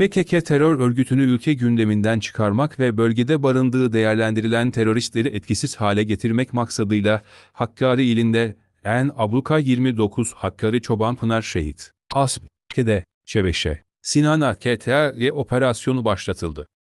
PKK terör örgütünü ülke gündeminden çıkarmak ve bölgede barındığı değerlendirilen teröristleri etkisiz hale getirmek maksadıyla Hakkari ilinde En Abluka 29 Hakkari çoban Pınar Şehit Asp Kede Çebeşe Sinan AKTA'ya operasyonu başlatıldı.